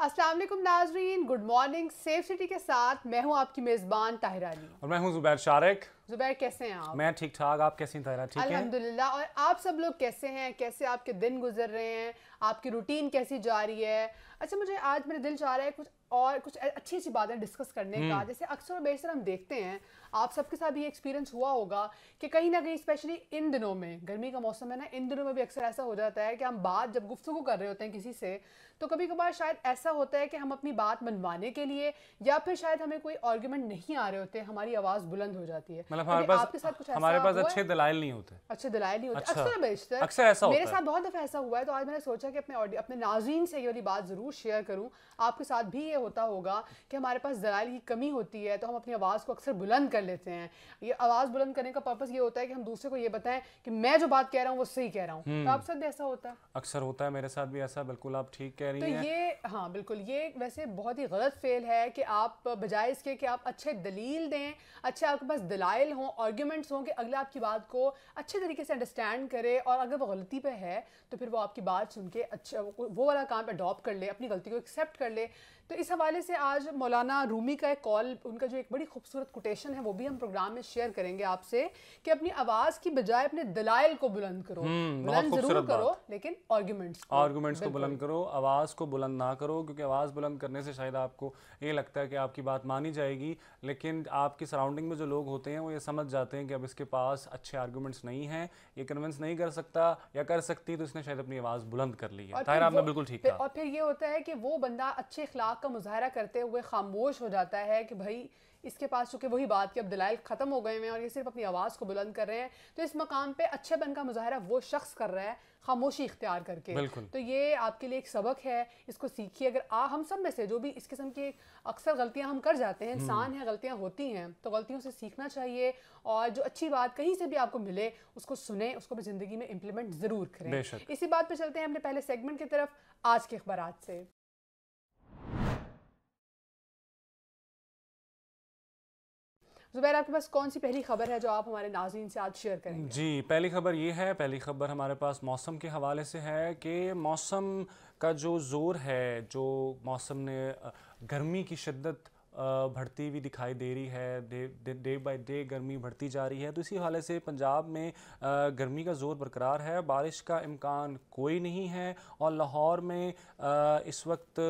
वालेकुम नाजरीन good morning safe city के साथ मैं हूँ आपकी मेज़बान ताहिरा अली और मैं हूं जुबैर शारिक जुबैर कैसे हैं आप मैं ठीक ठाक आप कैसे हैं ताहिरा ठीक अल्हम्दुलिल्लाह और आप सब लोग कैसे हैं कैसे आपके दिन गुजर रहे हैं आपकी रूटीन कैसी जा रही है अच्छा मुझे आज मेरा दिल चाह रहा है कुछ और कुछ अच्छी अच्छी बातें डिस्कस करने का हम्म। जैसे अक्सर बेशर हम देखते हैं आप सबके साथ ये एक्सपीरियंस हुआ होगा कि कहीं ना कहीं स्पेशली इन दिनों में गर्मी का मौसम है ना इन दिनों में भी अक्सर ऐसा हो जाता है कि हम बात जब गुफ्तु कर रहे होते हैं किसी से तो कभी कभार शायद ऐसा होता है कि हम अपनी बात मनवाने के लिए या फिर शायद हमें कोई आर्ग्यूमेंट नहीं आ रहे होते हमारी आवाज़ बुलंद हो जाती है मतलब तो हमारे पास आपके साथ कुछ हमारे पास अच्छे दलाल नहीं होते अच्छे दलाल नहीं होते अच्छा। अक्सर बेचते अक्सर ऐसा मेरे साथ बहुत दफ़ा ऐसा हुआ है तो आज मैंने सोचा कि अपने अपने नाजीन से ये वाली बात ज़रूर शेयर करूँ आपके साथ भी ये होता होगा कि हमारे पास दलाल की कमी होती है तो हम अपनी आवाज़ को अक्सर बुलंद कर कर लेते हैं ये आवाज़ बुलंद करने का पर्पज़ ये होता है कि हम दूसरे को ये बताएं कि मैं जो बात कह रहा हूँ वो सही कह रहा हूँ तो आप हम्म। साथ ऐसा होता है अक्सर होता है मेरे साथ भी ऐसा बिल्कुल आप ठीक कह रही तो हैं तो ये हाँ बिल्कुल ये वैसे बहुत ही गलत फेल है कि आप बजाय इसके कि आप अच्छे दलील दें अच्छे आपके पास दलाइल हों आर्ग्यूमेंट्स हों कि अगला आपकी बात को अच्छे तरीके से अंडरस्टैंड करे और अगर वो गलती पे है तो फिर वो आपकी बात सुन के अच्छा वो वाला काम अडॉप्ट कर ले अपनी गलती को एक्सेप्ट कर ले तो इस हवाले से आज मौलाना रूमी का एक कॉल उनका जो एक बड़ी खूबसूरत कोटेशन है वो भी हम प्रोग्राम में शेयर करेंगे आपसे कि अपनी आवाज की बजाय अपने दलाइल को बुलंद करो हम्म, बुलंद जरूर करो लेकिन आर्ग्यूमेंट्स आर्गूमेंट्स को बुलंद करो आवाज को बुलंद ना करो क्योंकि आवाज बुलंद करने से शायद आपको ये लगता है कि आपकी बात मानी जाएगी लेकिन आपकी सराउंडिंग में जो लोग होते हैं वो ये समझ जाते हैं कि अब इसके पास अच्छे आर्ग्यूमेंट्स नहीं हैं ये कन्विंस नहीं कर सकता या कर सकती तो इसने शायद अपनी आवाज बुलंद कर ली है और फिर ये होता है कि वो बंदा अच्छे अखलाक का मुजाहरा करते हुए खामोश हो जाता है कि भाई इसके पास चूँकि वही बात कि अब दलाइल ख़त्म हो गए हैं और ये सिर्फ अपनी आवाज़ को बुलंद कर रहे हैं तो इस मकाम पर बन का मुजाहरा वो शख्स कर रहा है खामोशी इख्तियार करके तो ये आपके लिए एक सबक है इसको सीखिए अगर आ हम सब में से जो भी इस किस्म की अक्सर गलतियां हम कर जाते हैं हम्म। इंसान है गलतियां होती हैं तो गलतियों से सीखना चाहिए और जो अच्छी बात कहीं से भी आपको मिले उसको सुने उसको अपनी ज़िंदगी में इम्प्लीमेंट ज़रूर करें इसी बात पर चलते हैं अपने पहले सेगमेंट की तरफ आज के अखबार से जुबैर आपके पास कौन सी पहली खबर है जो आप हमारे नाजीन से आज शेयर करेंगे जी पहली खबर ये है पहली खबर हमारे पास मौसम के हवाले से है कि मौसम का जो ज़ोर है जो मौसम ने गर्मी की शिद्दत बढ़ती हुई दिखाई दे रही है डे डे बाय डे गर्मी बढ़ती जा रही है तो इसी हवाले से पंजाब में गर्मी का जोर बरकरार है बारिश का इम्कान कोई नहीं है और लाहौर में इस वक्त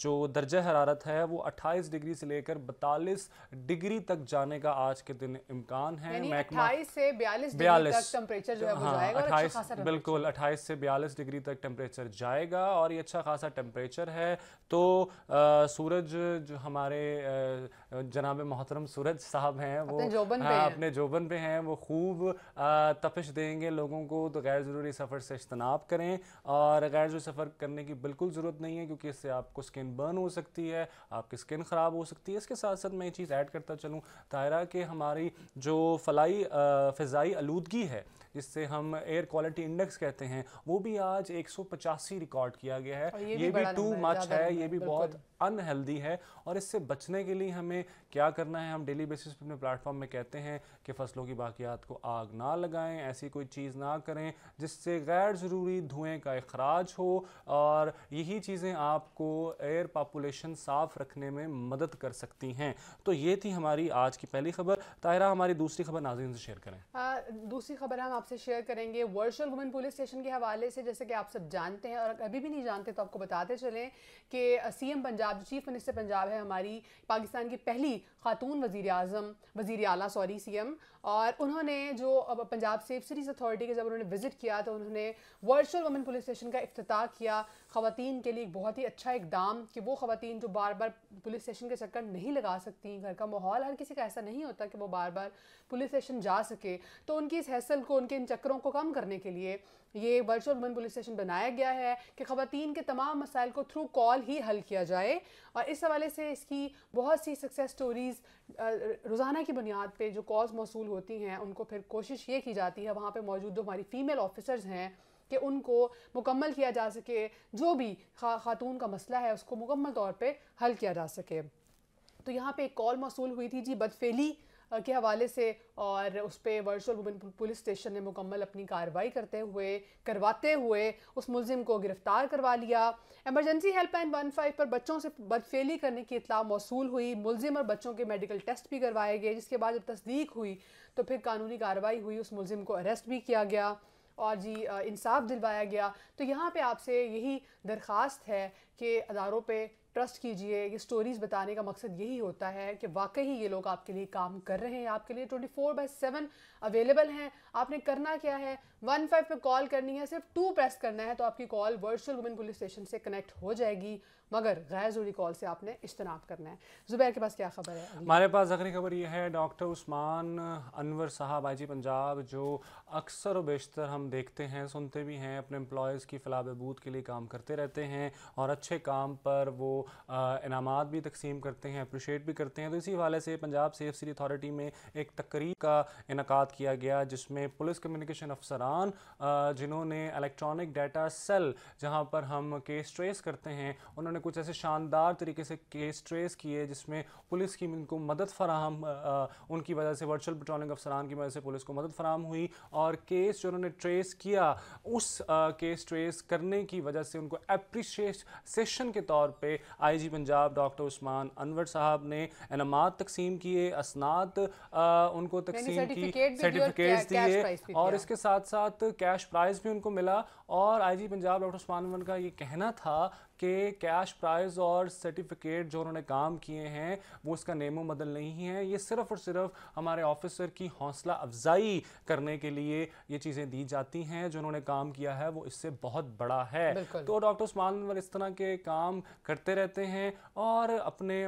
जो दर्ज हरारत है वो 28 डिग्री से लेकर 42 डिग्री तक जाने का आज के दिन इम्कान है अट्ठाईस से बयालीस बयालीस टेम्परेचर जो है हाँ, अच्छा अट्ठाईस बिल्कुल अट्ठाईस से बयालीस डिग्री तक टेम्परेचर जाएगा और ये अच्छा खासा टेम्परेचर है तो सूरज जो हमारे 呃。जनाब मोहतरम सूरज साहब हैं वो जोबन हाँ, पे अपने जोबन पे हैं वो खूब तपिश देंगे लोगों को तो गैर ज़रूरी सफ़र से इजतनाब करें और गैर ज़रूरी सफ़र करने की बिल्कुल ज़रूरत नहीं है क्योंकि इससे आपको स्किन बर्न हो सकती है आपकी स्किन ख़राब हो सकती है इसके साथ साथ मैं ये चीज़ ऐड करता चलूँ तायरा कि हमारी जो फलाई फ़ाई आलूदगी है जिससे हम एयर क्वालिटी इंडेक्स कहते हैं वो भी आज एक रिकॉर्ड किया गया है ये भी टू मच है ये भी बहुत अनहेल्दी है और इससे बचने के लिए हमें क्या करना है हम डेली बेसिस पे अपने प्लेटफॉर्म में कहते हैं कि फसलों की बाकियात को आग ना लगाएं ऐसी कोई चीज़ ना करें जिससे गैर ज़रूरी धुएँ का अखराज हो और यही चीज़ें आपको एयर पापुलेशन साफ़ रखने में मदद कर सकती हैं तो ये थी हमारी आज की पहली खबर ताहरा हमारी दूसरी खबर नाजीन से शेयर करें आ, दूसरी खबर हम आपसे शेयर करेंगे वर्चुअल वुमेन पुलिस स्टेशन के हवाले से जैसे कि आप सब जानते हैं और अभी भी नहीं जानते तो आपको बताते चलें कि CM Punjab chief minister Punjab है हमारी पाकिस्तान की पहली खातून वज़ी अजम वज़ी अल सॉरी सी एम और उन्होंने जो पंजाब सेफ सिटीज़ अथॉरिटी के जब उन्होंने विज़िट किया तो उन्होंने वर्चुअल वुमेन पुलिस स्टेशन का अफ्ताह किया ख़वान के लिए एक बहुत ही अच्छा एक दाम कि वो खातन जो बार बार पुलिस स्टेशन के चक्कर नहीं लगा सकती घर का माहौल हर किसी का ऐसा नहीं होता कि वो बार बार पुलिस स्टेशन जा सके तो उनकी इस हैसल को उनके इन चक्करों को कम करने के लिए ये वर्चुअल वुमेन पुलिस स्टेशन बनाया गया है कि ख़वान के तमाम मसाइल को थ्रू कॉल ही हल किया जाए और इस हवाले से इसकी बहुत सी सक्सेस स्टोरीज़ रोज़ाना की बुनियाद पर जो कॉल्स मौसू होती हैं उनको फिर कोशिश ये की जाती है वहाँ पर मौजूद जो हमारी फ़ीमेल ऑफिसर्स हैं कि उनको मुकम्मल किया जा सके जो भी खा, खातून का मसला है उसको मुकम्मल तौर पर हल किया जा सके तो यहाँ पे एक कॉल मौसू हुई थी जी बदफेली के हवाले से और उस पर वर्चुअल वुमेन पुलिस स्टेशन ने मुकम्मल अपनी कार्रवाई करते हुए करवाते हुए उस मुलिम को गिरफ़्तार करवा लिया एमरजेंसी हेल्पलाइन वन फाइव पर बच्चों से बदफेली करने की इतला मौसू हुई मुलिम और बच्चों के मेडिकल टेस्ट भी करवाए गए जिसके बाद जब तस्दीक हुई तो फिर कानूनी कार्रवाई हुई उस मुलिम को अरेस्ट भी किया गया और जी इंसाफ दिलवाया गया तो यहाँ पे आपसे यही दरख्वास्त है कि अदारों पे ट्रस्ट कीजिए ये स्टोरीज़ बताने का मकसद यही होता है कि वाकई ये लोग आपके लिए काम कर रहे हैं आपके लिए 24 फोर बाई सेवन अवेलेबल हैं आपने करना क्या है वन फाइव पर कॉल करनी है सिर्फ टू प्रेस करना है तो आपकी call virtual women police station से कनेक्ट हो जाएगी मगर गैर जरूरी कॉल से आपने इज्तनाब करना है जुबैर के पास क्या खबर है हमारे पास आखिरी खबर यह है डॉक्टर उस्मान अनवर साहब आई जी पंजाब जो अक्सर वेशतर बेशतर हम देखते हैं सुनते भी हैं अपने एम्प्लॉयज़ की फलाह बहबूद के लिए काम करते रहते हैं और अच्छे काम पर वो इनाम भी तकसीम करते हैं अप्रिशिएट भी करते हैं तो इसी हवाले से पंजाब सेफ सिटी अथॉरिटी में एक तकरीब का इनका किया गया जिसमें पुलिस कम्युनिकेशन अफसरान दौरान जिन्होंने इलेक्ट्रॉनिक डाटा सेल जहां पर हम केस ट्रेस करते हैं उन्होंने कुछ ऐसे शानदार तरीके से केस ट्रेस किए जिसमें पुलिस की उनको मदद फराहम उनकी वजह से वर्चुअल पेट्रोलिंग अफसरान की वजह से पुलिस को मदद फराहम हुई और केस जो उन्होंने ट्रेस किया उस केस ट्रेस करने की वजह से उनको सेशन के तौर पर आई पंजाब डॉक्टर उस्मान अनवर साहब ने इनामत तकसीम किए असनात उनको तकसीम की सर्टिफिकेट दिए और इसके साथ साथ साथ कैश प्राइज़ भी उनको मिला और आईजी पंजाब डॉक्टर उस्मान का ये कहना था कि कैश प्राइज और सर्टिफिकेट जो उन्होंने काम किए हैं वो उसका नेमो बदल नहीं है ये सिर्फ और सिर्फ हमारे ऑफिसर की हौसला अफजाई करने के लिए ये चीज़ें दी जाती हैं जो उन्होंने काम किया है वो इससे बहुत बड़ा है तो डॉक्टर उस्मान इस तरह के काम करते रहते हैं और अपने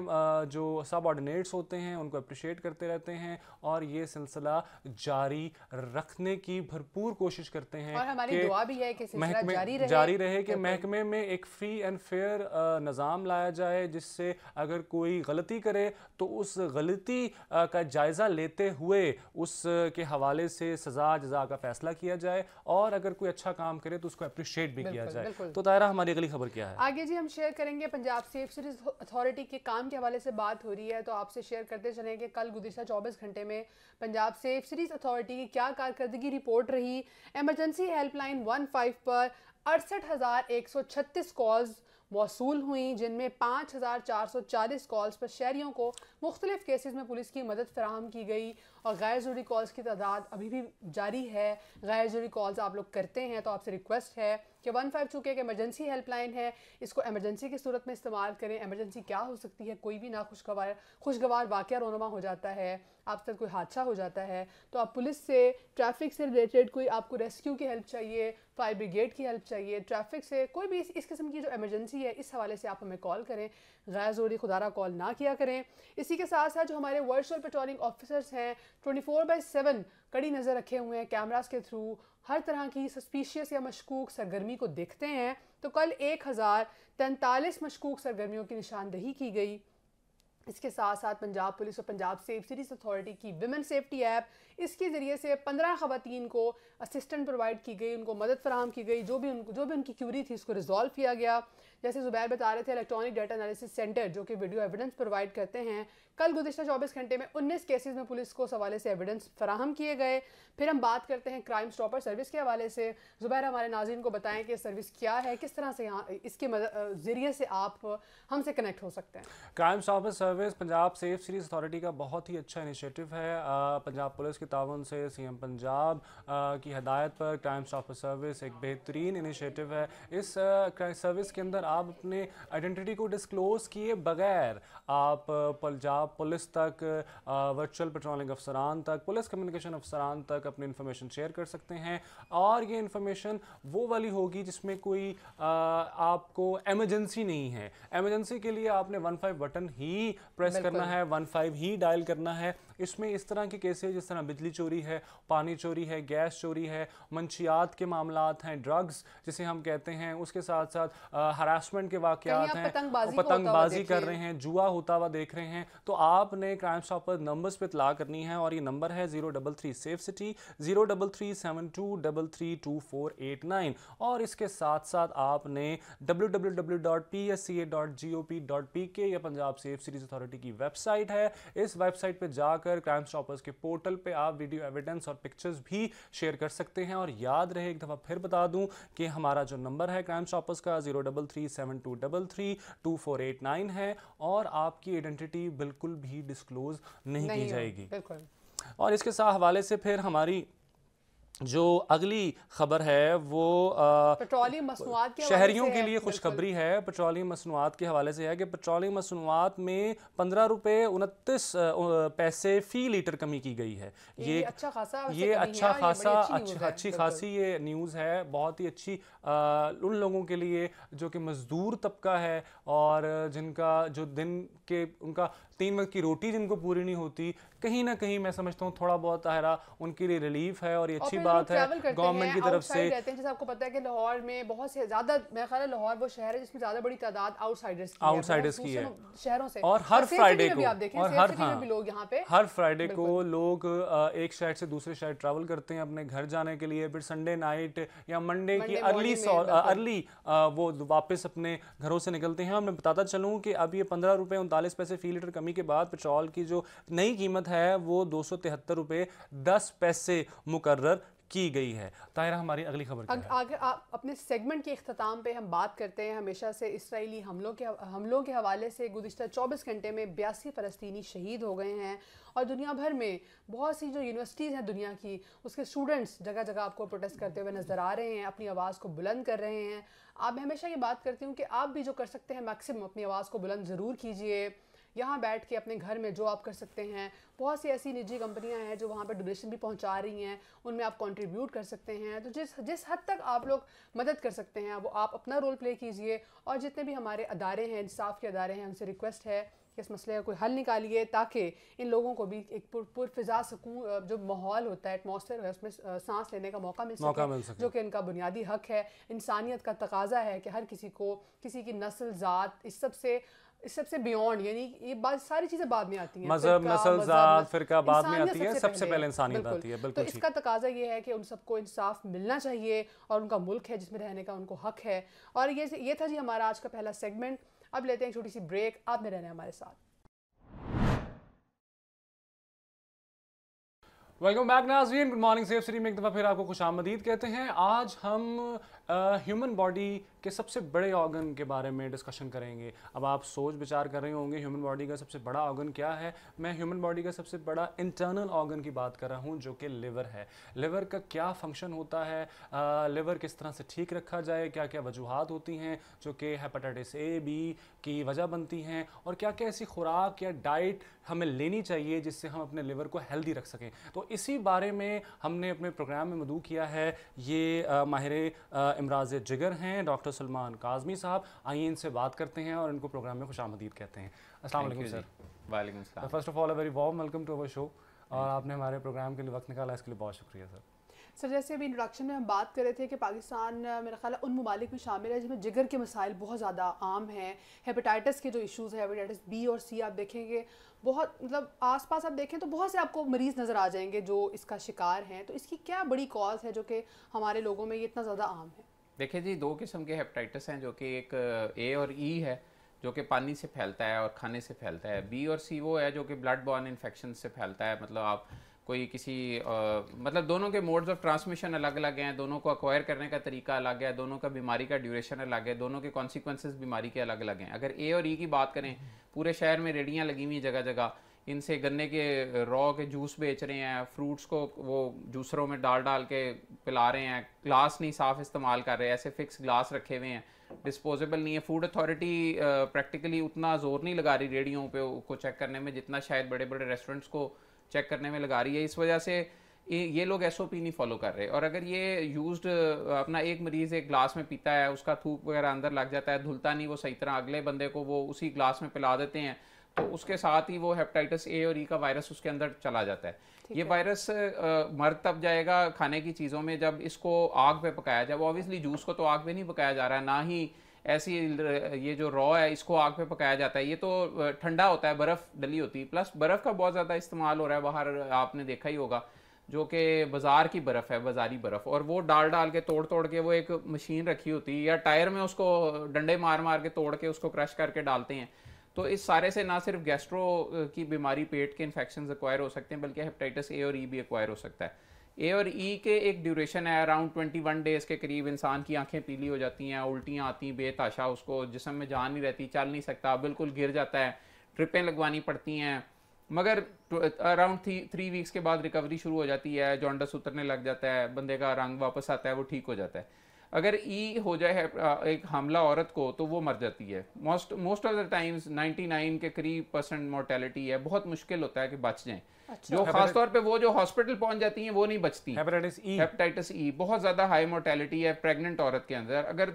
जो सब ऑर्डिनेट्स होते हैं उनको अप्रिशिएट करते रहते हैं और ये सिलसिला जारी रखने की भरपूर कोशिश करते हैं और हमारी दुआ भी है कि जारी रहे, जारी रहे कि महकमे में एक फ्री एंड फेयर निज़ाम लाया जाए जिससे अगर कोई गलती करे तो उस गलती का जायज़ा लेते हुए उस के हवाले से सज़ा जजा का फ़ैसला किया जाए और अगर कोई अच्छा काम करे तो उसको अप्रिशिएट भी किया जाए तो दायरा हमारी अगली खबर क्या है आगे जी हम शेयर करेंगे पंजाब सेफ सीरीज अथॉरिटी के काम के हवाले से बात हो रही है तो आपसे शेयर करते चले कि कल गुजशत चौबीस घंटे में पंजाब सेफ सीरीज अथॉरिटी की क्या कारकर्दगी रिपोर्ट रही एमरजेंसी हेल्पलाइन वन फाइव पर अड़सठ हज़ार एक सौ छत्तीस कॉल्स मौसू हुई जिनमें पाँच हज़ार चार सौ चालीस कॉल्स पर शहरीों को मुख्तलिफ केसेस में पुलिस की मदद फराहम की गई और गैर ज़रूरी कॉल्स की तादाद अभी भी जारी है गैर ज़रूरी कॉल्स आप लोग करते हैं तो आपसे रिक्वेस्ट है कि वन फाइव चूँकि एक एमरजेंसी हेल्पलाइन है इसको एमरजेंसी की सूरत में इस्तेमाल करें एमरजेंसी क्या हो सकती है कोई भी ना खुशगवार खुशगवार वाक़ रोनमा हो जाता है आप तक कोई हादसा हो जाता है तो आप पुलिस से ट्रैफिक से रिलेटेड कोई आपको रेस्क्यू की हेल्प चाहिए फायर ब्रिगेड की हेल्प चाहिए ट्रैफिक से कोई भी इस, इस किस्म की जो एमरजेंसी है इस हवाले से आप हमें कॉल करें गैर ज़रूरी खुदारा कॉल ना किया करें इसी के साथ साथ जो हमारे वर्चुअल पेट्रोलिंग ऑफिसर्स हैं ट्वेंटी फोर बाई सेवन कड़ी नज़र रखे हुए हैं कैमराज के थ्रू हर तरह की सस्पिशियस या मशकूक सरगर्मी को देखते हैं तो कल एक हज़ार तैंतालीस मशकूक सरगर्मियों की निशानदही की गई इसके साथ साथ पंजाब पुलिस और पंजाब सेफ सिटीज अथॉरिटी की विमेन सेफ्टी ऐप इसके ज़रिए से पंद्रह खवतिन को असिस्टेंट प्रोवाइड की गई उनको मदद फराम की गई जो भी उनको जो भी उनकी क्यूरी थी उसको रिजॉल्व किया गया जैसे ज़ुबैर बता रहे थे इलेक्ट्रॉनिक डेटा एनालिसिस सेंटर जो कि वीडियो एविडेंस प्रोवाइड करते हैं कल गुजशत चौबीस घंटे में उन्नीस केसेस में पुलिस को उस हवाले से एविडेंस फराहम किए गए फिर हम बात करते हैं क्राइम स्टॉपर सर्विस के हवाले से ज़ुबैर हमारे नाजीन को बताएं कि सर्विस क्या है किस तरह से यहाँ इसके ज़रिए से आप हमसे कनेक्ट हो सकते हैं crime stopper service Punjab safe cities authority का बहुत ही अच्छा इनिशियटिव है पंजाब पुलिस के तान से सी पंजाब की हदायत पर क्राइम स्टॉपर सर्विस एक बेहतरीन इनिशियटिव है इस सर्विस के अंदर आप अपने आइडेंटिटी को डिस्क्लोज किए बगैर आप पंजाब पुलिस तक वर्चुअल पेट्रोलिंग अफसरान तक पुलिस कम्युनिकेशन अफसरान तक अपनी इन्फॉर्मेशन शेयर कर सकते हैं और ये इन्फॉर्मेशन वो वाली होगी जिसमें कोई आ, आपको एमरजेंसी नहीं है एमरजेंसी के लिए आपने वन फाइव बटन ही प्रेस करना है वन फाइव ही डायल करना है इसमें इस तरह के केसेज जिस तरह बिजली चोरी है पानी चोरी है गैस चोरी है मंशियात के मामला हैं ड्रग्स जिसे हम कहते हैं उसके साथ साथ हरासमेंट के वाकत हैं पतंगबाजी कर रहे हैं जुआ होता हुआ देख रहे हैं तो आपने क्राइम स्टॉपर नंबर्स पर इतला करनी है और ये नंबर है zero double three safe city zero double three seven two double three two four eight nine और इसके साथ साथ आपने W W W dot P S C A dot G O P dot P K या Punjab safe cities authority की website है इस website पर जाकर जाकर क्राइम स्टॉपर्स के पोर्टल पे आप वीडियो एविडेंस और पिक्चर्स भी शेयर कर सकते हैं और याद रहे एक दफ़ा फिर बता दूं कि हमारा जो नंबर है क्राइम स्टॉपर्स का zero double three seven two double three two four eight nine है और आपकी आइडेंटिटी बिल्कुल भी डिस्क्लोज नहीं, नहीं की जाएगी और इसके साथ हवाले से फिर हमारी जो अगली खबर है वो पेट्रोलियम मसनूआत के शहरियों के लिए खुशखबरी है पेट्रोलियम मसनूआत के हवाले से है कि पेट्रोलियम मसनूआत में पंद्रह रुपये उनतीस पैसे फी लीटर कमी की गई है ये, ये अच्छा खासा ये अच्छा खासा अच्छी अच्छा, अच्छी खासी ये न्यूज़ है बहुत ही अच्छी उन लोगों के लिए जो कि मज़दूर तबका है और जिनका जो दिन के उनका तीन वक्त की रोटी जिनको पूरी नहीं होती कहीं ना कहीं मैं समझता हूँ थोड़ा बहुत आहरा उनके लिए रिलीफ है और ये अच्छी बात है गवर्नमेंट की तरफ से जैसे आपको पता है कि लाहौर में बहुत से ज्यादा मैं ख्याल लाहौर वो शहर है जिसमें ज्यादा बड़ी तादाद आउटसाइडर्स आउटसाइडर्स की है मतलब शहरों से और हर फ्राइडे को और हर हाँ, लोग यहाँ पे हर फ्राइडे को लोग एक शहर से दूसरे शहर ट्रेवल करते हैं अपने घर जाने के लिए फिर संडे नाइट या मंडे की अर्ली अर्ली वो वापस अपने घरों से निकलते हैं और मैं बताता चलूँ कि अब ये पंद्रह रुपये उनतालीस पैसे फी लीटर कमी के बाद पेट्रोल की जो नई कीमत कीमत है वो दो सौ तिहत्तर रुपये दस पैसे मुकर्र की गई है ताहिरा हमारी अगली खबर अग, अगर आप अपने सेगमेंट के अख्ताम पे हम बात करते हैं हमेशा से इसराइली हमलों के हमलों के हवाले से गुज्तर 24 घंटे में बयासी फ़लस्तनी शहीद हो गए हैं और दुनिया भर में बहुत सी जो यूनिवर्सिटीज़ हैं दुनिया की उसके स्टूडेंट्स जगह जगह आपको प्रोटेस्ट करते हुए नज़र आ रहे हैं अपनी आवाज़ को बुलंद कर रहे हैं आप हमेशा ये बात करती हूँ कि आप भी जो कर सकते हैं मैक्सिमम अपनी आवाज़ को बुलंद ज़रूर कीजिए यहाँ बैठ के अपने घर में जॉब कर सकते हैं बहुत सी ऐसी निजी कंपनियाँ हैं जो वहाँ पर डोनेशन भी पहुँचा रही हैं उनमें आप कॉन्ट्रीब्यूट कर सकते हैं तो जिस जिस हद तक आप लोग मदद कर सकते हैं वो आप अपना रोल प्ले कीजिए और जितने भी हमारे अदारे हैं इंसाफ के अदारे हैं उनसे रिक्वेस्ट है कि इस मसले का कोई हल निकालिए ताकि इन लोगों को भी एक पुरफिजा सकून जो माहौल होता है एटमोसफेयर है उसमें सांस लेने का मौका मिल सके, मिल सके। जो कि इनका बुनियादी हक है इंसानियत का तकाजा है कि हर किसी को किसी की नस्ल ज़ात इस सब से सबसे बियॉन्ड यानी ये बात सारी चीज़ें बाद में आती हैं मजहब नस्ल जात फिरका बाद में आती है सबसे पहले इंसानियत आती है बिल्कुल तो इसका तकाजा ये है कि उन सबको इंसाफ मिलना चाहिए और उनका मुल्क है जिसमें रहने का उनको हक है और ये ये था जी हमारा आज का पहला सेगमेंट अब लेते हैं छोटी सी ब्रेक आपने रहना है हमारे साथ वेलकम बैक नाजरीन गुड मॉर्निंग सेफ सिटी में एक दफ़ा फिर आपको खुश आमदीद कहते हैं आज हम ह्यूमन बॉडी के सबसे बड़े ऑर्गन के बारे में डिस्कशन करेंगे अब आप सोच विचार कर रहे होंगे ह्यूमन बॉडी का सबसे बड़ा ऑर्गन क्या है मैं ह्यूमन बॉडी का सबसे बड़ा इंटरनल ऑर्गन की बात कर रहा हूँ जो कि लिवर है लिवर का क्या फंक्शन होता है आ, लिवर किस तरह से ठीक रखा जाए क्या क्या वजूहत होती हैं जो कि हेपाटाइटिस ए बी की वजह बनती हैं और क्या क्या ऐसी खुराक या डाइट हमें लेनी चाहिए जिससे हम अपने लिवर को हेल्दी रख सकें तो इसी बारे में हमने अपने प्रोग्राम में मदू किया है ये माहिर इमराज जिगर हैं डॉक्टर डॉक्टर सलमान काजमी साहब आइए इनसे बात करते हैं और इनको प्रोग्राम में खुश आमदीद कहते हैं असल sir first of all a very warm welcome to our show और आपने हमारे प्रोग्राम के लिए वक्त निकाला इसके लिए बहुत शुक्रिया सर सर जैसे अभी इंट्रोडक्शन में हम बात कर रहे थे कि पाकिस्तान मेरा ख्याल उन ममालिक में शामिल है जिसमें जिगर के मसाइल बहुत ज़्यादा आम हैं हेपेटाइटिस के जो इश्यूज़ है हेपेटाइटिस बी और सी आप देखेंगे बहुत मतलब आसपास आप देखें तो बहुत से आपको मरीज़ नज़र आ जाएंगे जो इसका शिकार हैं तो इसकी क्या बड़ी कॉज है जो कि हमारे लोगों में ये इतना ज़्यादा आम है देखिए जी दो किस्म के हेपेटाइटिस हैं जो कि एक ए और ई e है जो कि पानी से फैलता है और खाने से फैलता है बी और सी वो है जो कि ब्लड बॉर्न इन्फेक्शन से फैलता है मतलब आप कोई किसी आ, मतलब दोनों के मोड्स ऑफ ट्रांसमिशन अलग अलग हैं दोनों को अक्वायर करने का तरीका अलग है दोनों का बीमारी का ड्यूरेशन अलग है दोनों के कॉन्सिक्वेंसेज बीमारी के अलग अलग हैं अगर ए और ई e की बात करें पूरे शहर में रेडियाँ लगी हुई जगह जगह इनसे गन्ने के रॉ के जूस बेच रहे हैं फ्रूट्स को वो जूसरों में डाल डाल के पिला रहे हैं ग्लास नहीं साफ़ इस्तेमाल कर रहे हैं ऐसे फिक्स ग्लास रखे हुए हैं डिस्पोजेबल नहीं है फूड अथॉरिटी प्रैक्टिकली उतना जोर नहीं लगा रही रेडियो पे को चेक करने में जितना शायद बड़े बड़े रेस्टोरेंट्स को चेक करने में लगा रही है इस वजह से ये लोग एस नहीं फॉलो कर रहे और अगर ये यूज अपना एक मरीज़ एक ग्लास में पीता है उसका थूक वगैरह अंदर लग जाता है धुलता नहीं वो सही तरह अगले बंदे को वो उसी ग्लास में पिला देते हैं तो उसके साथ ही वो हेपेटाइटिस ए और ई e का वायरस उसके अंदर चला जाता है ये वायरस मर तब जाएगा खाने की चीज़ों में जब इसको आग पे पकाया जाए वो ऑब्वियसली जूस को तो आग पे नहीं पकाया जा रहा है ना ही ऐसी ये जो रॉ है इसको आग पे पकाया जाता है ये तो ठंडा होता है बर्फ़ डली होती है प्लस बर्फ़ का बहुत ज़्यादा इस्तेमाल हो रहा है बाहर आपने देखा ही होगा जो कि बाज़ार की बर्फ़ है बाज़ारी बर्फ़ और वो डाल डाल के तोड़ तोड़ के वो एक मशीन रखी होती है या टायर में उसको डंडे मार मार के तोड़ के उसको क्रश करके डालते हैं तो इस सारे से ना सिर्फ गैस्ट्रो की बीमारी पेट के इन्फेक्शन एक्वायर हो सकते हैं बल्कि हेपेटाइटिस ए और ई e भी एक्वायर हो सकता है ए और ई e के एक ड्यूरेशन है अराउंड ट्वेंटी वन डेज़ के करीब इंसान की आंखें पीली हो जाती हैं उल्टियाँ आती हैं बेताशा उसको जिसम में जान नहीं रहती चल नहीं सकता बिल्कुल गिर जाता है ट्रिपें लगवानी पड़ती हैं मगर अराउंड थ्री थ्री वीक्स के बाद रिकवरी शुरू हो जाती है जॉन्डस उतरने लग जाता है बंदे का रंग वापस आता है वो ठीक हो जाता है अगर ई e हो जाए एक हमला औरत को तो वो मर जाती है most most of the times 99 के करीब परसेंट मोर्टेलिटी है बहुत मुश्किल होता है कि बच जाएं अच्छा। जो खासतौर पे वो जो हॉस्पिटल पहुंच जाती हैं वो नहीं बचती हेपेटाइटिस ई e।, e. बहुत ज़्यादा हाई मोर्टेलिटी है प्रेग्नेंट औरत के अंदर अगर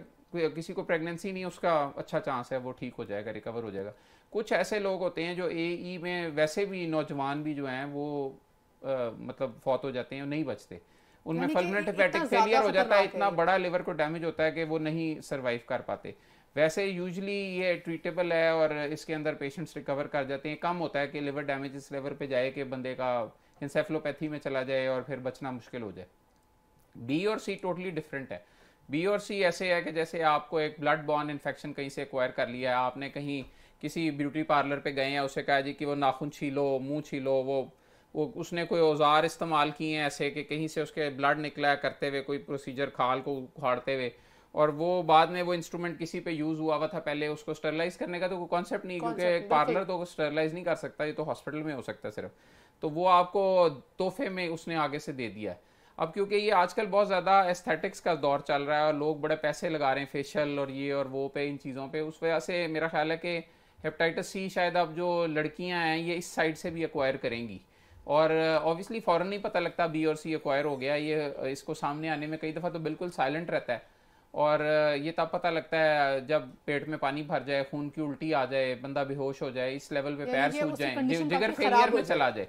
किसी को प्रेगनेंसी नहीं उसका अच्छा चांस है वो ठीक हो जाएगा रिकवर हो जाएगा कुछ ऐसे लोग होते हैं जो ए ई e में वैसे भी नौजवान भी जो हैं वो आ, मतलब फौत हो जाते हैं नहीं बचते उनमें फर्मिनेंट हेपेटिक फेलियर हो जाता है इतना बड़ा लिवर को डैमेज होता है कि वो नहीं सर्वाइव कर पाते वैसे यूजली ये ट्रीटेबल है और इसके अंदर पेशेंट्स रिकवर कर जाते हैं कम होता है कि लिवर डैमेज इस लेवल पे जाए कि बंदे का इंसेफ्लोपैथी में चला जाए और फिर बचना मुश्किल हो जाए बी और सी टोटली डिफरेंट है बी और सी ऐसे है कि जैसे आपको एक ब्लड बॉर्न इन्फेक्शन कहीं से एक्वायर कर लिया है आपने कहीं किसी ब्यूटी पार्लर पे गए हैं उसे कहा जी कि वो नाखून छीलो मुंह छीलो वो वो उसने कोई औजार इस्तेमाल किए हैं ऐसे कि कहीं से उसके ब्लड निकला करते हुए कोई प्रोसीजर खाल को उखाड़ते हुए और वो बाद में वो इंस्ट्रूमेंट किसी पे यूज़ हुआ हुआ था पहले उसको स्टरलाइज करने का तो कोई कॉन्सेप्ट नहीं क्योंकि एक पार्लर तो स्टरलाइज नहीं कर सकता ये तो हॉस्पिटल में हो सकता है सिर्फ तो वो आपको तोहफे में उसने आगे से दे दिया है अब क्योंकि ये आजकल बहुत ज़्यादा एस्थेटिक्स का दौर चल रहा है और लोग बड़े पैसे लगा रहे हैं फेशियल और ये और वो पे इन चीज़ों पे उस वजह से मेरा ख्याल है कि हेपेटाइटिस सी शायद अब जो लड़कियां हैं ये इस साइड से भी एक्वायर करेंगी और ऑब्वियसली uh, फ़ौरन नहीं पता लगता बी और सी एक्वायर हो गया ये uh, इसको सामने आने में कई दफ़ा तो बिल्कुल साइलेंट रहता है और uh, ये तब पता लगता है जब पेट में पानी भर जाए खून की उल्टी आ जाए बंदा बेहोश हो जाए इस लेवल पे पैर सूझ जाए जिगर फेलियर में चला जाए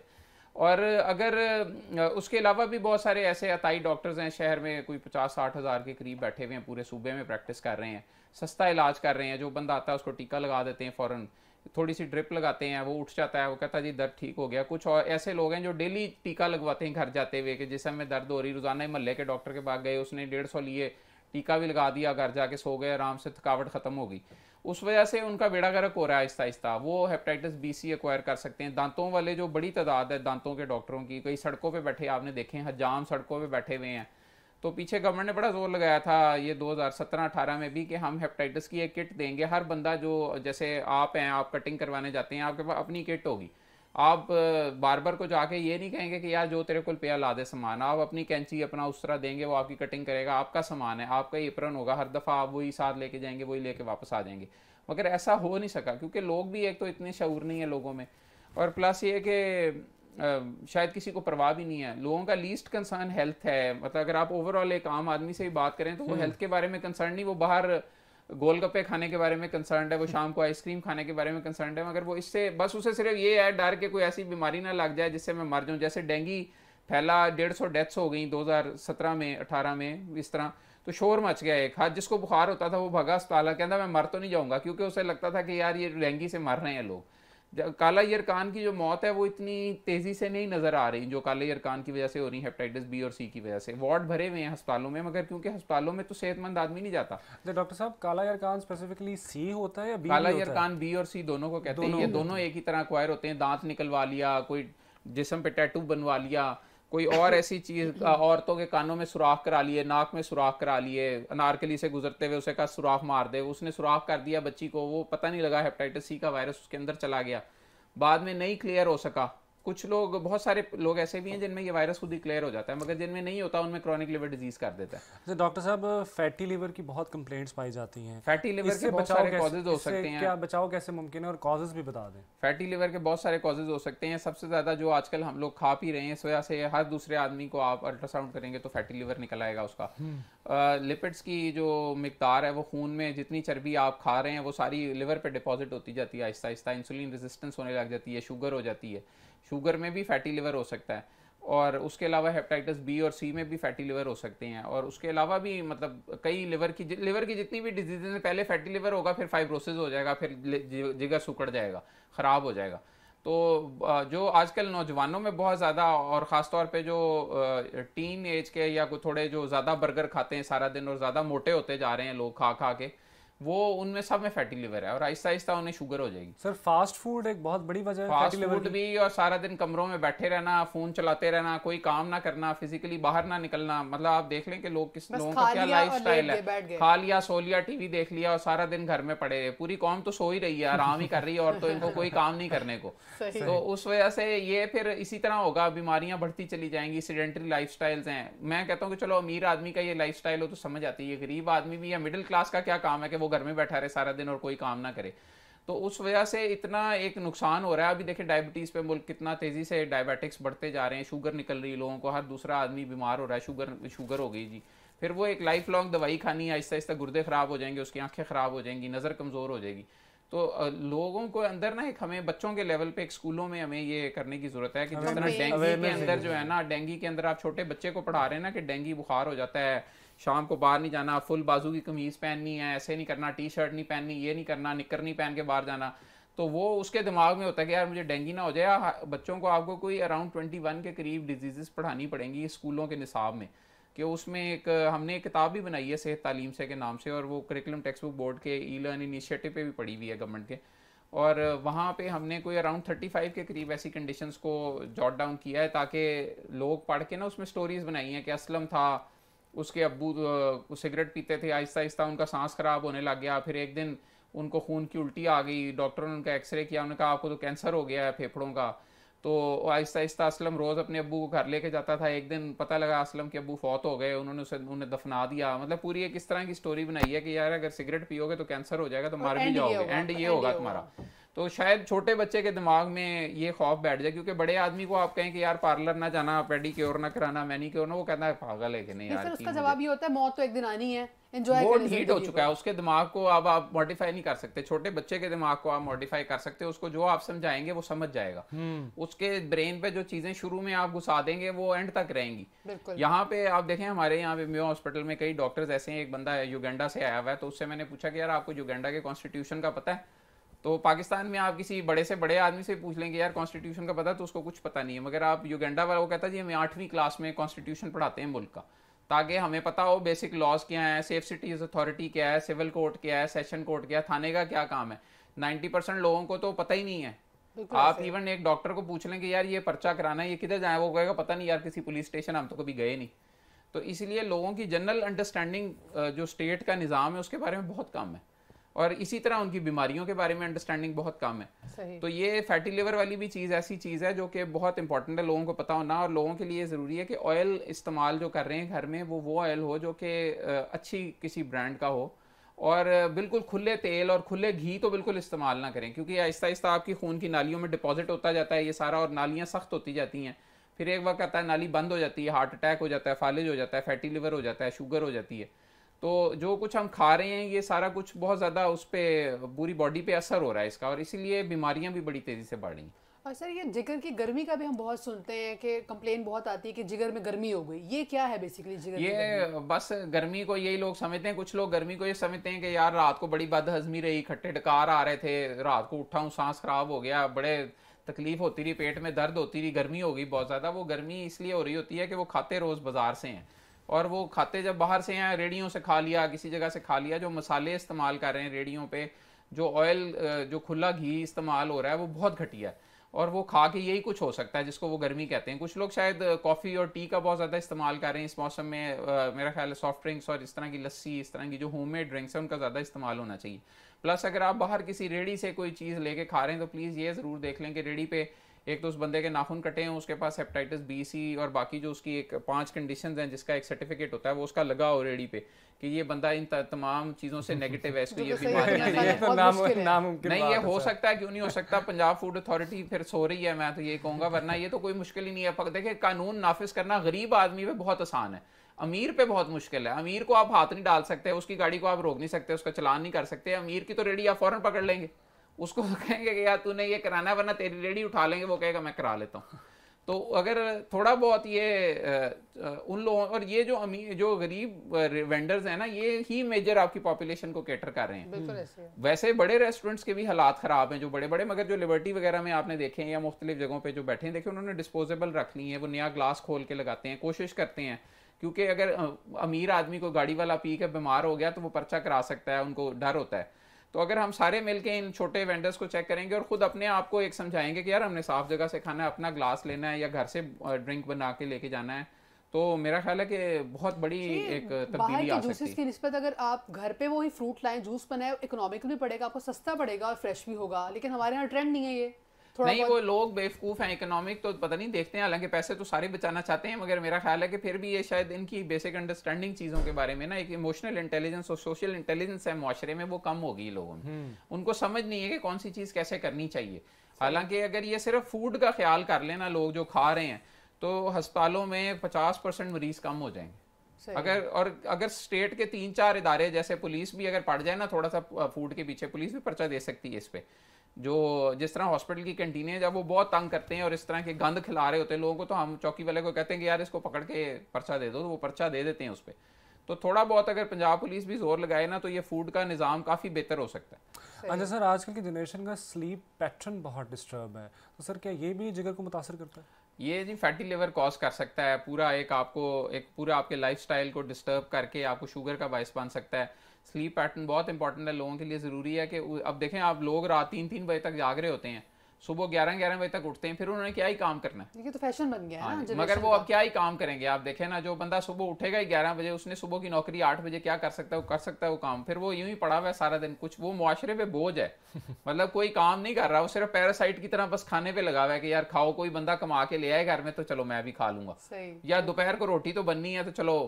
और अगर उसके अलावा भी बहुत सारे ऐसे अताई डॉक्टर्स हैं शहर में कोई पचास साठ हज़ार के करीब बैठे हुए हैं पूरे सूबे में प्रैक्टिस कर रहे हैं सस्ता इलाज कर रहे हैं जो बंदा आता है उसको टीका लगा देते हैं फ़ौरन थोड़ी सी ड्रिप लगाते हैं वो उठ जाता है वो कहता है जी दर्द ठीक हो गया कुछ और ऐसे लोग हैं जो डेली टीका लगवाते हैं घर जाते हुए कि जिस समय दर्द हो रही रोज़ाना महल्ले के डॉक्टर के पास गए उसने डेढ़ सौ लिए टीका भी लगा दिया घर जाके सो गए आराम से थकावट ख़त्म होगी उस वजह से उनका बेड़ा गर्क हो रहा है आहिस्ता आहिस्ता वो हेपेटाइटिस बी सी एक्वायर कर सकते हैं दांतों वाले जो बड़ी तादाद है दांतों के डॉक्टरों की कई सड़कों पर बैठे आपने देखे हैं हजाम सड़कों पर बैठे हुए हैं तो पीछे गवर्नमेंट ने बड़ा जोर लगाया था ये 2017-18 में भी कि हम हेपेटाइटिस की एक किट देंगे हर बंदा जो जैसे आप हैं आप कटिंग करवाने जाते हैं आपके पास अपनी किट होगी आप बारबर को जाके ये नहीं कहेंगे कि यार जो तेरे को रुपया ला दे सामान आप अपनी कैंची अपना उस तरह देंगे वो आपकी कटिंग करेगा आपका सामान है आपका एप्रन होगा हर दफ़ा आप वही साथ लेके जाएंगे वही लेके वापस आ जाएंगे मगर ऐसा हो नहीं सका क्योंकि लोग भी एक तो इतने शूर नहीं है लोगों में और प्लस ये कि शायद किसी को परवाह भी नहीं है लोगों का लीस्ट कंसर्न हेल्थ है मतलब अगर आप ओवरऑल एक आम आदमी से भी बात करें तो वो हेल्थ हम्म। के बारे में कंसर्न नहीं वो बाहर गोलगप्पे खाने के बारे में कंसर्न है वो शाम को आइसक्रीम खाने के बारे में कंसर्न है मगर वो इससे बस उसे सिर्फ ये है डर के कोई ऐसी बीमारी ना लग जाए जिससे मैं मर जाऊँ जैसे डेंगी फैला डेढ़ सौ डेथ्स हो गई सत्रह में अठारह में इस तरह तो शोर मच गया एक हाथ जिसको बुखार होता था वो भगा अस्पताल कहता मैं मर तो नहीं जाऊँगा क्योंकि उसे लगता था कि यार ये डेंगी से मर रहे हैं लोग काला यरकान की जो मौत है वो इतनी तेज़ी से नहीं नज़र आ रही जो काले यरकान की वजह से हो रही हेपेटाइटिस बी और सी की वजह से वार्ड भरे हुए हैं अस्पतालों में मगर क्योंकि अस्पतालों में तो सेहतमंद आदमी नहीं जाता अच्छा, डॉक्टर साहब काला यरकान स्पेसिफिकली सी होता है या बी काला यरकान बी और सी दोनों को कहते हैं ये दोनों एक ही तरह अक्वायर होते हैं दांत निकलवा लिया कोई जिसम पे टैटू बनवा लिया कोई और ऐसी चीज औरतों के कानों में सुराख करा लिए नाक में सुराख करा लिए अनारकली से गुजरते हुए उसे कहा सुराख मार दे उसने सुराख कर दिया बच्ची को वो पता नहीं लगा हेपेटाइटिस सी का वायरस उसके अंदर चला गया बाद में नहीं क्लियर हो सका कुछ लोग बहुत सारे लोग ऐसे भी हैं जिनमें ये वायरस खुद डिक्लेयर हो जाता है मगर जिनमें नहीं होता उनमें क्रॉनिक लिवर डिजीज कर देता है अच्छा डॉक्टर साहब फैटी लिवर की बहुत कंप्लेंट्स पाई जाती हैं फैटी लिवर के बहुत सारे कॉजेज हो सकते हैं क्या बचाव कैसे मुमकिन है और कॉजेज भी बता दें फैटी लिवर के बहुत सारे कॉजेज हो सकते हैं सबसे ज़्यादा जो आजकल हम लोग खा पी रहे हैं इस वजह से हर दूसरे आदमी को आप अल्ट्रासाउंड करेंगे तो फैटी लिवर निकल आएगा उसका लिपिड्स हम्म। की जो मकदार है वो खून में जितनी चर्बी आप खा रहे हैं वो सारी लिवर पर डिपॉजिट होती जाती है आहिस्ता आहिस्ता इंसुलिन रेजिस्टेंस होने लग जाती है शुगर हो जाती है शुगर में भी फैटी लिवर हो सकता है और उसके अलावा हेपेटाइटिस बी और सी में भी फैटी लिवर हो सकते हैं और उसके अलावा भी मतलब कई लिवर की लिवर की जितनी भी डिजीज हैं पहले फैटी लिवर होगा फिर फाइब्रोसिस हो जाएगा फिर जिगर सुकड़ जाएगा ख़राब हो जाएगा तो जो आजकल नौजवानों में बहुत ज़्यादा और ख़ास तौर पे जो टीन एज के या थोड़े जो ज़्यादा बर्गर खाते हैं सारा दिन और ज़्यादा मोटे होते जा रहे हैं लोग खा खा के वो उनमें सब में फैटी लिवर है और आहिस्ता आहिस्ता उन्हें शुगर हो जाएगी सर फास्ट फूड एक बहुत बड़ी वजह है फास्ट फूड भी और सारा दिन कमरों में बैठे रहना फोन चलाते रहना कोई काम ना करना फिजिकली बाहर ना निकलना मतलब आप देख लें कि लोग किस लोगों का क्या लाइफ स्टाइल है खा लिया सो लिया टीवी देख लिया और सारा दिन घर में पड़े रहे पूरी कौम तो सो ही रही है आराम ही कर रही है और तो इनको कोई काम नहीं करने को तो उस वजह से ये फिर इसी तरह होगा बीमारियां बढ़ती चली जाएंगी सीडेंट्री लाइफ हैं मैं कहता हूँ कि चलो अमीर आदमी का ये लाइफ हो तो समझ आती है गरीब आदमी भी या मिडिल क्लास का क्या काम है कि वो घर में बैठा रहे सारा दिन और कोई काम ना करे तो उस वजह से इतना एक नुकसान हो रहा है अभी देखें डायबिटीज़ पे मुल्क कितना तेज़ी से डायबिटिक्स बढ़ते जा रहे हैं शुगर निकल रही है लोगों को हर दूसरा आदमी बीमार हो रहा है शुगर शुगर हो गई जी फिर वो एक लाइफ लॉन्ग दवाई खानी है आहिस्ता आहिस्ता गुर्दे ख़राब हो जाएंगे उसकी आंखें ख़राब हो जाएंगी नज़र कमज़ोर हो जाएगी तो लोगों को अंदर ना एक हमें बच्चों के लेवल पे एक स्कूलों में हमें ये करने की जरूरत है कि जिस तरह डेंगू के अंदर जो है ना डेंगू के अंदर आप छोटे बच्चे को पढ़ा रहे हैं ना कि डेंगू बुखार हो जाता है शाम को बाहर नहीं जाना फुल बाजू की कमीज़ पहननी है ऐसे नहीं करना टी शर्ट नहीं पहननी ये नहीं करना निकर नहीं पहन के बाहर जाना तो वो उसके दिमाग में होता है कि यार मुझे डेंगी ना हो जाए बच्चों को आपको कोई अराउंड ट्वेंटी वन के करीब डिजीज़ पढ़ानी पड़ेंगी स्कूलों के निसाब में कि उसमें एक हमने एक किताब भी बनाई है सेहत तालीम से के नाम से और वो करिकुलम टेक्स्ट बुक बोर्ड के ई लर्न इनिशिएटिव पे भी पड़ी हुई है गवर्नमेंट के और वहाँ पे हमने कोई अराउंड थर्टी फाइव के करीब ऐसी कंडीशंस को जॉट डाउन किया है ताकि लोग पढ़ के ना उसमें स्टोरीज़ बनाई हैं कि असलम था उसके अब्बू तो सिगरेट पीते थे आहिस्ता आहिस्ता उनका सांस खराब होने लग गया फिर एक दिन उनको खून की उल्टी आ गई डॉक्टरों ने उनका एक्सरे किया उन्होंने कहा आपको तो कैंसर हो गया है फेफड़ों का तो आहिस्ता आहिस्ता असलम रोज़ अपने अबू को घर लेके जाता था एक दिन पता लगा असलम के अबू फौत हो गए उन्होंने उसे उन्हें दफना दिया मतलब पूरी एक इस तरह की स्टोरी बनाई है कि यार अगर सिगरेट पियोगे तो कैंसर हो जाएगा तो मर भी जाओगे एंड ये होगा तुम्हारा तो शायद छोटे बच्चे के दिमाग में ये खौफ बैठ जाए क्योंकि बड़े आदमी को आप कहें कि यार पार्लर ना जाना क्योर ना कराना क्योर ना वो कहता है पागल है कि नहीं यार उसका जवाब ये होता है मौत तो एक दिन आनी है वो हीट हो चुका है उसके दिमाग को अब आप मॉडिफाई नहीं कर सकते छोटे बच्चे के दिमाग को आप मॉडिफाई कर सकते उसको जो आप समझाएंगे वो समझ जाएगा हम्म। उसके ब्रेन पे जो चीजें शुरू में आप घुसा देंगे वो एंड तक रहेंगी यहाँ पे आप देखें हमारे यहाँ पे म्यो हॉस्पिटल में कई डॉक्टर्स ऐसे हैं एक बंदा युगेंडा से आया हुआ है तो उससे मैंने पूछा कि यार आपको युगेंडा के कॉन्स्टिट्यूशन का पता है तो पाकिस्तान में आप किसी बड़े से बड़े आदमी से पूछ लेंगे यार कॉन्स्टिट्यूशन का पता तो उसको कुछ पता नहीं है मगर आप युगेंडा वाला वो कहता है जी हमें आठवीं क्लास में कॉन्स्टिट्यूशन पढ़ाते हैं मुल्क का ताकि हमें पता हो बेसिक लॉज क्या है सेफ सिटीज अथॉरिटी क्या है सिविल कोर्ट क्या है सेशन कोर्ट क्या है थाने का क्या काम है नाइन्टी परसेंट लोगों को तो पता ही नहीं है आप इवन एक डॉक्टर को पूछ लें कि यार ये पर्चा कराना है ये किधर जाए वो कहेगा पता नहीं यार किसी पुलिस स्टेशन हम तो कभी गए नहीं तो इसलिए लोगों की जनरल अंडरस्टैंडिंग जो स्टेट का निज़ाम है उसके बारे में बहुत कम है और इसी तरह उनकी बीमारियों के बारे में अंडरस्टैंडिंग बहुत कम है तो ये फैटी लिवर वाली भी चीज़ ऐसी चीज़ है जो कि बहुत इंपॉर्टेंट है लोगों को पता होना और लोगों के लिए ज़रूरी है कि ऑयल इस्तेमाल जो कर रहे हैं घर में वो वो ऑयल हो जो कि अच्छी किसी ब्रांड का हो और बिल्कुल खुले तेल और खुले घी तो बिल्कुल इस्तेमाल ना करें क्योंकि आहिस्ता आहिस्ता आपकी खून की नालियों में डिपॉजिट होता जाता है ये सारा और नालियाँ सख्त होती जाती हैं फिर एक वक्त आता है नाली बंद हो जाती है हार्ट अटैक हो जाता है फालिज हो जाता है फैटी लिवर हो जाता है शुगर हो जाती है तो जो कुछ हम खा रहे हैं ये सारा कुछ बहुत ज़्यादा उस पर पूरी बॉडी पे असर हो रहा है इसका और इसीलिए बीमारियां भी बड़ी तेज़ी से बढ़ रही हैं और सर ये जिगर की गर्मी का भी हम बहुत सुनते हैं कि कंप्लेन बहुत आती है कि जिगर में गर्मी हो गई ये क्या है बेसिकली जिगर ये बस गर्मी को यही लोग समझते हैं कुछ लोग गर्मी को ये समझते हैं कि यार रात को बड़ी बद हजमी रही खट्टे डकार आ रहे थे रात को उठा हूँ सांस खराब हो गया बड़े तकलीफ होती रही पेट में दर्द होती रही गर्मी हो गई बहुत ज़्यादा वो गर्मी इसलिए हो रही होती है कि वो खाते रोज़ बाजार से हैं और वो खाते जब बाहर से या रेडियो से खा लिया किसी जगह से खा लिया जो मसाले इस्तेमाल कर रहे हैं रेडियो पे जो ऑयल जो खुला घी इस्तेमाल हो रहा है वो बहुत घटिया है और वो खा के यही कुछ हो सकता है जिसको वो गर्मी कहते हैं कुछ लोग शायद कॉफ़ी और टी का बहुत ज़्यादा इस्तेमाल कर रहे हैं इस मौसम में आ, मेरा ख्याल है सॉफ्ट ड्रिंक्स और इस तरह की लस्सी इस तरह की जो होम मेड ड्रिंक्स हैं उनका ज़्यादा इस्तेमाल होना चाहिए प्लस अगर आप बाहर किसी रेडी से कोई चीज़ लेके खा रहे हैं तो प्लीज़ ये ज़रूर देख लें कि रेडी पे एक तो उस बंदे के नाखून कटे हैं उसके पास हेपेटाइटिस बी सी और बाकी जो उसकी एक पांच कंडीशन हैं जिसका एक सर्टिफिकेट होता है वो उसका लगा ऑलरेडी पे कि ये बंदा इन तमाम चीज़ों से नेगेटिव है इसको तो ये तो बीमारियाँ नहीं ये हो सकता है क्यों नहीं हो सकता पंजाब फूड अथॉरिटी फिर सो रही है मैं तो ये कहूंगा वरना ये तो कोई मुश्किल ही नहीं है देखिए कानून नाफिज करना गरीब आदमी पे बहुत आसान है अमीर पे बहुत मुश्किल है अमीर को आप हाथ नहीं डाल सकते उसकी गाड़ी को आप रोक नहीं सकते उसका चलान नहीं कर सकते अमीर की तो रेडी आप फौरन पकड़ लेंगे उसको कहेंगे कि यार तूने ये कराना है वरना तेरी रेडी उठा लेंगे वो कहेगा मैं करा लेता हूँ तो अगर थोड़ा बहुत ये उन लोगों और ये जो अमीर जो गरीब वेंडर्स हैं ना ये ही मेजर आपकी पॉपुलेशन को कैटर कर रहे हैं वैसे बड़े रेस्टोरेंट्स के भी हालात खराब हैं जो बड़े बड़े मगर जो लिबर्टी वगैरह में आपने देखे हैं या मुख्तलिफ जगहों पे जो बैठे हैं देखे उन्होंने डिस्पोजेबल रख ली है वो नया ग्लास खोल के लगाते हैं कोशिश करते हैं क्योंकि अगर अमीर आदमी को गाड़ी वाला पी के बीमार हो गया तो वो पर्चा करा सकता है उनको डर होता है तो अगर हम सारे मिलके इन छोटे वेंडर्स को चेक करेंगे और खुद अपने आप को एक समझाएंगे कि यार हमने साफ जगह से खाना है अपना ग्लास लेना है या घर से ड्रिंक बना के लेके जाना है तो मेरा ख्याल है कि बहुत बड़ी एक तब्दीली आ सकती है की नस्बत अगर आप घर पे वही फ्रूट लाएं जूस बनाए इकोनॉमिक भी पड़ेगा आपको सस्ता पड़ेगा और फ्रेश भी होगा लेकिन हमारे यहाँ ट्रेंड नहीं है ये नहीं वो लोग बेवकूफ हैं इकोनॉमिक तो पता नहीं देखते हैं हालांकि पैसे तो सारे बचाना चाहते हैं मगर मेरा ख्याल है कि फिर भी ये शायद इनकी बेसिक अंडरस्टैंडिंग चीज़ों के बारे में ना एक इमोशनल इंटेलिजेंस और सोशल इंटेलिजेंस है माशरे में वो कम होगी लोगों में हम्म। उनको समझ नहीं है कि कौन सी चीज़ कैसे करनी चाहिए हालांकि अगर ये सिर्फ फूड का ख्याल कर लेना लोग जो खा रहे हैं तो अस्पतालों में पचास परसेंट मरीज कम हो जाएंगे अगर और अगर स्टेट के तीन चार इदारे जैसे पुलिस भी अगर पड़ जाए ना थोड़ा सा फूड के पीछे पुलिस भी पर्चा दे सकती है इस पर जो जिस तरह हॉस्पिटल की कंटीनें जब वो बहुत तंग करते हैं और इस तरह के गंद खिला रहे होते हैं लोगों को तो हम चौकी वाले को कहते हैं कि यार इसको पकड़ के पर्चा दे दो तो वो पर्चा दे देते हैं उस पर तो थोड़ा बहुत अगर पंजाब पुलिस भी जोर लगाए ना तो ये फूड का निज़ाम काफ़ी बेहतर हो सकता है अच्छा सर आजकल की जनरेशन का स्लीप पैटर्न बहुत डिस्टर्ब है तो सर क्या ये भी जिगर को मुतासर करता है ये जी फैटी लिवर कॉज कर सकता है पूरा एक आपको एक पूरा आपके लाइफस्टाइल को डिस्टर्ब करके आपको शुगर का बायस बन सकता है स्लीप पैटर्न बहुत इंपॉर्टेंट है लोगों के लिए ज़रूरी है कि अब देखें आप लोग रात तीन तीन बजे तक जाग रहे होते हैं सुबह ग्यारह ग्यारह बजे तक उठते हैं फिर उन्होंने क्या ही काम करना है ये तो फैशन बन गया है ना हाँ मगर वो अब क्या ही काम करेंगे आप देखें ना जो बंदा सुबह उठेगा ही ग्यारह बजे उसने सुबह की नौकरी आठ बजे क्या कर सकता है वो कर सकता है वो काम फिर वो यूं ही पड़ा हुआ है सारा दिन कुछ वो मुआरे पे बोझ है मतलब कोई काम नहीं कर रहा वो सिर्फ पैरासाइट की तरह बस खाने पे लगा हुआ है कि यार खाओ कोई बंदा कमा के ले आए घर में तो चलो मैं भी खा लूंगा या दोपहर को रोटी तो बननी है तो चलो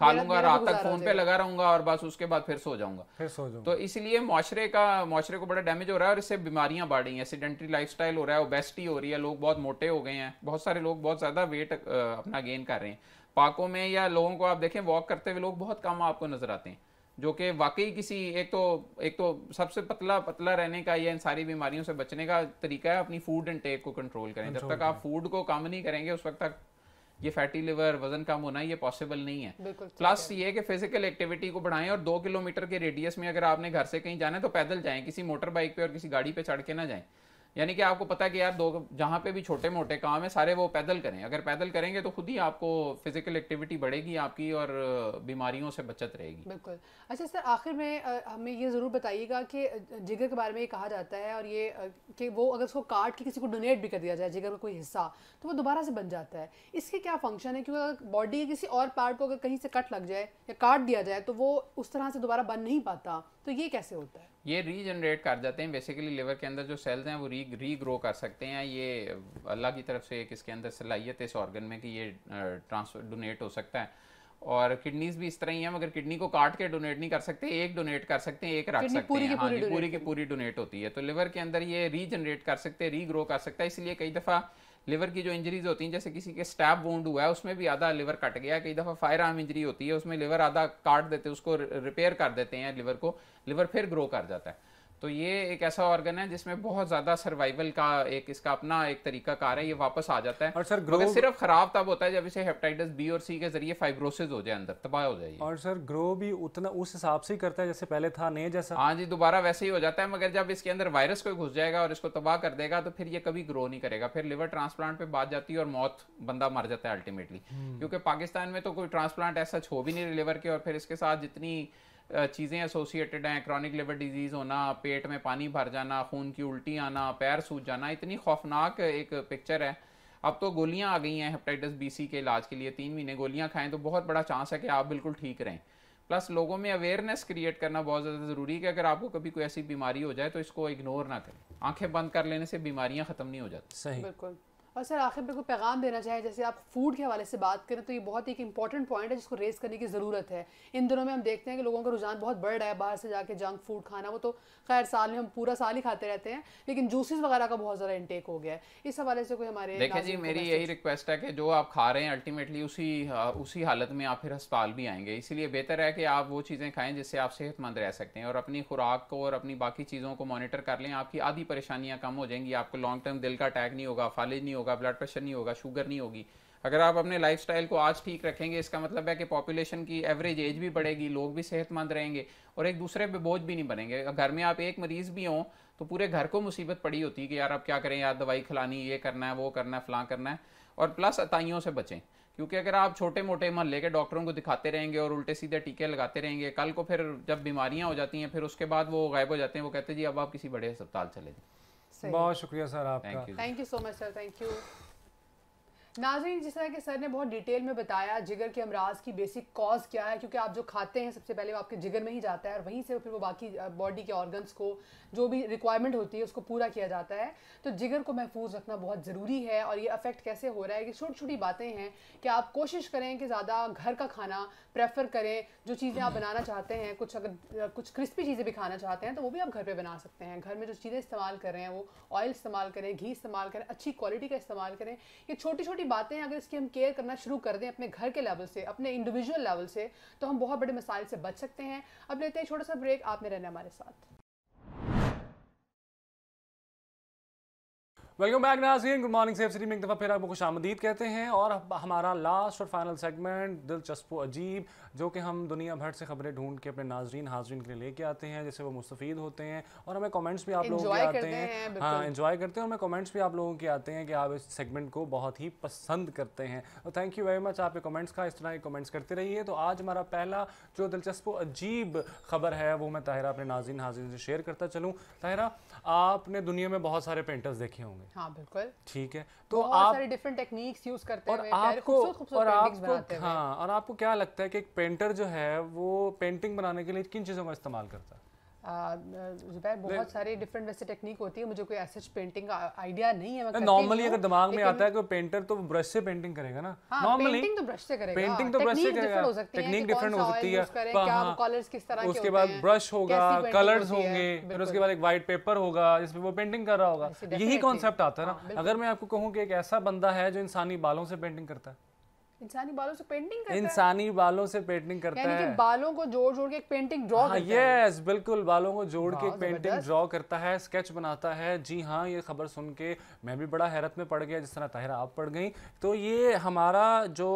खा लूंगा रात तक फोन पे लगा रहूंगा और बस उसके बाद फिर सो जाऊंगा फिर सो जाऊंगा तो इसलिए माशरे का माशरे को बड़ा डैमेज हो रहा है और इससे बीमारियां बढ़ रही हैं एसिडेंट्री लाइफस्टाइल हो रहा है ओबेसिटी हो रही है लोग बहुत मोटे हो गए हैं बहुत सारे लोग बहुत ज्यादा वेट अपना गेन कर रहे हैं पाकों में या लोगों को आप देखें वॉक करते हुए लोग बहुत कम आपको नजर आते हैं जो कि वाकई किसी एक तो एक तो सबसे पतला पतला रहने का या इन सारी बीमारियों से बचने का तरीका है अपनी फूड इनटेक को कंट्रोल करें जब तक आप फूड को कम नहीं करेंगे उस वक्त तक ये फैटी लिवर वजन कम होना ये पॉसिबल नहीं है प्लस ये कि फिजिकल एक्टिविटी को बढ़ाएं और दो किलोमीटर के रेडियस में अगर आपने घर से कहीं जाना है तो पैदल जाएं किसी मोटर बाइक पे और किसी गाड़ी पे चढ़ के ना जाएं यानी कि आपको पता है कि यार दो जहाँ पे भी छोटे मोटे काम है सारे वो पैदल करें अगर पैदल करेंगे तो खुद ही आपको फिजिकल एक्टिविटी बढ़ेगी आपकी और बीमारियों से बचत रहेगी बिल्कुल अच्छा सर आखिर में हमें ये ज़रूर बताइएगा कि जिगर के बारे में ये कहा जाता है और ये कि वो अगर उसको काट के किसी को डोनेट भी कर दिया जाए जिगर का कोई हिस्सा तो वो दोबारा से बन जाता है इसके क्या फंक्शन है क्योंकि बॉडी किसी और पार्ट को अगर कहीं से कट लग जाए या काट दिया जाए तो वो उस तरह से दोबारा बन नहीं पाता तो ये कैसे होता है ये रीजनरेट कर जाते हैं बेसिकली लिवर के अंदर जो सेल्स हैं वो री रीग्रो कर सकते हैं ये अल्लाह की तरफ से एक इसके अंदर सलाहियत है इस ऑर्गन में कि ये ट्रांसफर डोनेट हो सकता है और किडनीज भी इस तरह ही है मगर किडनी को काट के डोनेट नहीं कर सकते एक डोनेट कर सकते हैं एक रख सकते पूरी हैं हाँ पूरी की पूरी डोनेट हाँ होती है तो लिवर के अंदर ये रीजनरेट कर सकते हैं रीग्रो कर सकता है इसलिए कई दफ़ा लिवर की जो इंजरीज होती हैं जैसे किसी के स्टैप वोंड हुआ है उसमें भी आधा लिवर कट गया कई दफ़ा फायर आर्म इंजरी होती है उसमें लिवर आधा काट देते हैं उसको रिपेयर कर देते हैं लिवर को लिवर फिर ग्रो कर जाता है तो ये एक ऐसा ऑर्गन है जिसमें बहुत ज्यादा सर्वाइवल का एक इसका अपना एक तरीका कार है ये वापस आ जाता है और सर ग्रोथ सिर्फ खराब तब होता है जब इसे हेपेटाइटिस बी और सी के जरिए फाइब्रोसिस हो जाए अंदर तबाह हो जाए और सर ग्रो भी उतना उस हिसाब से ही करता है जैसे पहले था नहीं जैसा हाँ जी दोबारा वैसे ही हो जाता है मगर जब इसके अंदर वायरस कोई घुस जाएगा और इसको तबाह कर देगा तो फिर ये कभी ग्रो नहीं करेगा फिर लिवर ट्रांसप्लांट पे बात जाती है और मौत बंदा मर जाता है अल्टीमेटली हम्म। क्योंकि पाकिस्तान में तो कोई ट्रांसप्लांट ऐसा छो भी नहीं लिवर के और फिर इसके साथ जितनी चीज़ें एसोसिएटेड हैं क्रॉनिक लिवर डिजीज़ होना पेट में पानी भर जाना खून की उल्टी आना पैर सूज जाना इतनी खौफनाक एक पिक्चर है अब तो गोलियां आ गई हैं हेपेटाइटिस बी सी के इलाज के लिए तीन महीने गोलियां खाएं तो बहुत बड़ा चांस है कि आप बिल्कुल ठीक रहें प्लस लोगों में अवेयरनेस क्रिएट करना बहुत ज़्यादा ज़रूरी है कि अगर आपको कभी कोई ऐसी बीमारी हो जाए तो इसको इग्नोर ना करें आंखें बंद कर लेने से बीमारियां ख़त्म नहीं हो जाती सही बिल्कुल और सर आखिर में कोई पैगाम देना चाहें जैसे आप फूड के हवाले से बात करें तो ये बहुत एक इंपॉर्टेंट पॉइंट है जिसको रेस करने की ज़रूरत है इन दिनों में हम देखते हैं कि लोगों का रुझान बहुत बढ़ रहा है बाहर से जाके जंक फूड खाना वो तो खैर साल में हम पूरा साल ही खाते रहते हैं लेकिन जूसेस वगैरह का बहुत ज़्यादा इंटेक हो गया है इस हवाले से कोई हमारे देखिए जी मेरी यही रिक्वेस्ट है कि जो आप खा रहे हैं अल्टीमेटली उसी हाँ, उसी हालत में आप फिर अस्पताल भी आएंगे इसीलिए बेहतर है कि आप वो चीज़ें खाएँ जिससे आप सेहतमंद रह सकते हैं और अपनी खुराक को और अपनी बाकी चीज़ों को मॉनिटर कर लें आपकी आधी परेशानियाँ कम हो जाएंगी आपको लॉन्ग टर्म दिल का अटैक नहीं होगा फालिज नहीं होगा ब्लड प्रेशर नहीं होगा शुगर नहीं होगी अगर आप अपने लाइफस्टाइल को आज ठीक रखेंगे इसका मतलब है कि पॉपुलेशन की एवरेज एज भी बढ़ेगी लोग भी सेहतमंद रहेंगे और एक दूसरे पे बोझ भी नहीं बनेंगे घर में आप एक मरीज़ भी हों तो पूरे घर को मुसीबत पड़ी होती है कि यार आप क्या करें यार दवाई खिलानी ये करना है वो करना है फलां करना है और प्लस अताइयों से बचें क्योंकि अगर आप छोटे मोटे महल्ले के डॉक्टरों को दिखाते रहेंगे और उल्टे सीधे टीके लगाते रहेंगे कल को फिर जब बीमारियां हो जाती हैं फिर उसके बाद वो गायब हो जाते हैं वो कहते हैं जी अब आप किसी बड़े अस्पताल चले जाए बहुत शुक्रिया सर आपका thank you so much sir thank you नाजरीन जिस तरह के सर ने बहुत डिटेल में बताया जिगर के अमराज की बेसिक कॉज क्या है क्योंकि आप जो खाते हैं सबसे पहले वो आपके जिगर में ही जाता है और वहीं से फिर वो बाकी बॉडी के ऑर्गन्स को जो भी रिक्वायरमेंट होती है उसको पूरा किया जाता है तो जिगर को महफूज रखना बहुत ज़रूरी है और ये अफेक्ट कैसे हो रहा है कि छोटी छोटी बातें हैं कि आप कोशिश करें कि ज़्यादा घर का खाना प्रेफर करें जो चीज़ें आप बनाना चाहते हैं कुछ अगर कुछ क्रिस्पी चीज़ें भी खाना चाहते हैं तो वो भी आप घर पर बना सकते हैं घर में जो चीज़ें इस्तेमाल कर रहे हैं वो ऑयल इस्तेमाल करें घी इस्तेमाल करें अच्छी क्वालिटी का इस्तेमाल करें ये छोटी छोटी छोटी बातें अगर इसकी हम केयर करना शुरू कर दें अपने घर के लेवल से अपने इंडिविजुअल लेवल से तो हम बहुत बड़े मसाइल से बच सकते हैं अब लेते हैं छोटा सा ब्रेक आप में रहना हमारे साथ वेलकम बैक नाजीन गुड मॉर्निंग सेफ सिटी में एक दफ़ा फिर आपको खुश आमदीद कहते हैं और हमारा लास्ट और फाइनल सेगमेंट दिलचस्प अजीब जो कि हम दुनिया भर से खबरें ढूंढ के अपने नाजरीन हाजरीन के लिए लेके आते हैं जैसे वो मुस्तफ़ी होते हैं और हमें कमेंट्स भी आप लोगों के आते हैं, हाँ इन्जॉय करते हैं और हमें कमेंट्स भी आप लोगों के आते हैं कि आप इस सेगमेंट को बहुत ही पसंद करते हैं तो थैंक यू वेरी मच आपके कॉमेंट्स का इस तरह कमेंट्स करते रहिए तो आज हमारा पहला जो दिलचस्प अजीब खबर है वो मैं ताहरा अपने नाजीन हाजरीन से शेयर करता चलूँ ताहरा आपने दुनिया में बहुत सारे पेंटर्स देखे होंगे हाँ बिल्कुल ठीक है तो आप सारे डिफरेंट टेक्निक्स यूज करते और आपको और आपको हाँ और आपको क्या लगता है कि एक पेंटर जो है वो पेंटिंग बनाने के लिए किन चीज़ों का इस्तेमाल करता है जुबैर बहुत सारे डिफरेंट वैसे टेक्निक होती है मुझे कोई ऐसे पेंटिंग का आइडिया नहीं है नॉर्मली अगर दिमाग में आता है कोई पेंटर तो ब्रश से पेंटिंग करेगा ना नॉर्मली हाँ, पेंटिंग तो ब्रश से करेगा पेंटिंग तो ब्रश हाँ, से करेगा टेक्निक डिफरेंट हो सकती है कलर्स हाँ, किस तरह उसके बाद ब्रश होगा कलर्स होंगे फिर उसके बाद एक वाइट पेपर होगा जिसपे वो पेंटिंग कर रहा होगा यही कॉन्सेप्ट आता है ना अगर मैं आपको कहूँ कि एक ऐसा बंदा है जो इंसानी बालों से पेंटिंग करता है इंसानी बालों से पेंटिंग करता इंसानी बालों से पेंटिंग हाँ, करता है कि बालों को जोड़ जोड़ के एक पेंटिंग ड्रॉ हाँ, करता यस बिल्कुल बालों को जोड़ के एक पेंटिंग ड्रॉ करता है स्केच बनाता है जी हाँ ये खबर सुन के मैं भी बड़ा हैरत में पड़ गया जिस तरह ताहिरा आप पड़ गई तो ये हमारा जो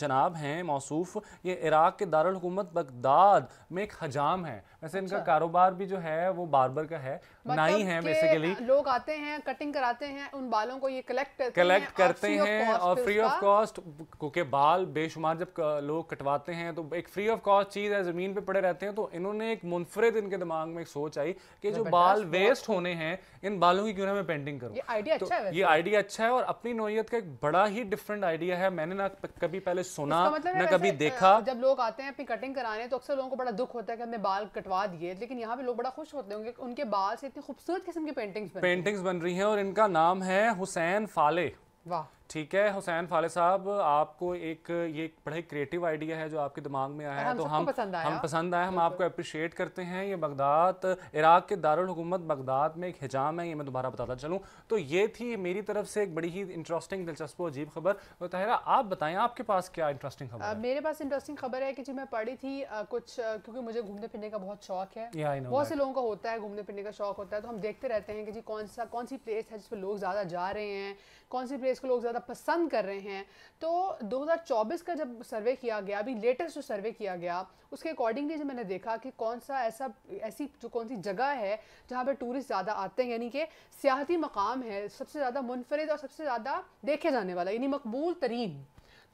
जनाब हैं मौसूफ ये इराक के दारकूमत बगदाद में एक हजाम है वैसे अच्छा। इनका कारोबार भी जो है वो बार्बर का है मतलब नाई है बेसिकली लोग आते हैं कटिंग कराते हैं उन बालों को ये कलेक्ट करते कलेक्ट करते हैं और फ्री ऑफ कॉस्ट क्योंकि बाल बेशुमार जब लोग कटवाते हैं तो एक फ्री ऑफ कॉस्ट चीज है जमीन पे पड़े रहते हैं तो इन्होंने एक मुनफरद इनके दिमाग में एक सोच आई कि जो बाल वेस्ट होने हैं इन बालों की क्यों ना मैं पेंटिंग करूँ आइडिया अच्छा ये आइडिया अच्छा है और अपनी नोयत का एक बड़ा ही डिफरेंट आइडिया है मैंने ना कभी पहले सुना मतलब ना कभी देखा जब लोग आते हैं अपनी कटिंग कराने तो अक्सर लोगों को बड़ा दुख होता है कि हमने बाल कट कटवा दिए लेकिन यहाँ पे लोग बड़ा खुश होते होंगे उनके बाल से इतनी खूबसूरत किस्म की पेंटिंग्स पेंटिंग्स बन रही हैं और इनका नाम है हुसैन फाले वाह ठीक है हुसैन फाले साहब आपको एक ये बड़ा ही क्रिएटिव आइडिया है जो आपके दिमाग में आया है तो हम पसंद आया। हम पसंद आए हम आपको अप्रिशिएट करते हैं ये बगदाद इराक के दारुल हुकूमत बगदाद में एक हिजाम है ये मैं दोबारा बताता चलूँ तो ये थी मेरी तरफ से एक बड़ी ही इंटरेस्टिंग दिलचस्प अजीब खबर तो तहरा आप बताएं आपके पास क्या इंटरेस्टिंग खबर मेरे पास इंटरेस्टिंग खबर है कि जी मैं पढ़ी थी कुछ क्योंकि मुझे घूमने फिरने का बहुत शौक है बहुत से लोगों का होता है घूमने फिरने का शौक होता है तो हम देखते रहते हैं कि जी कौन सा कौन सी प्लेस है जिस पर लोग ज़्यादा जा रहे हैं कौन सी प्लेस को लोग ज़्यादा ज़्यादा पसंद कर रहे हैं तो 2024 का जब सर्वे किया गया अभी लेटेस्ट जो सर्वे किया गया उसके अकॉर्डिंगली जब मैंने देखा कि कौन सा ऐसा ऐसी जो कौन सी जगह है जहाँ पर टूरिस्ट ज़्यादा आते हैं यानी कि सियाहती मकाम है सबसे ज़्यादा मुनफरद और सबसे ज़्यादा देखे जाने वाला यानी मकबूल तरीन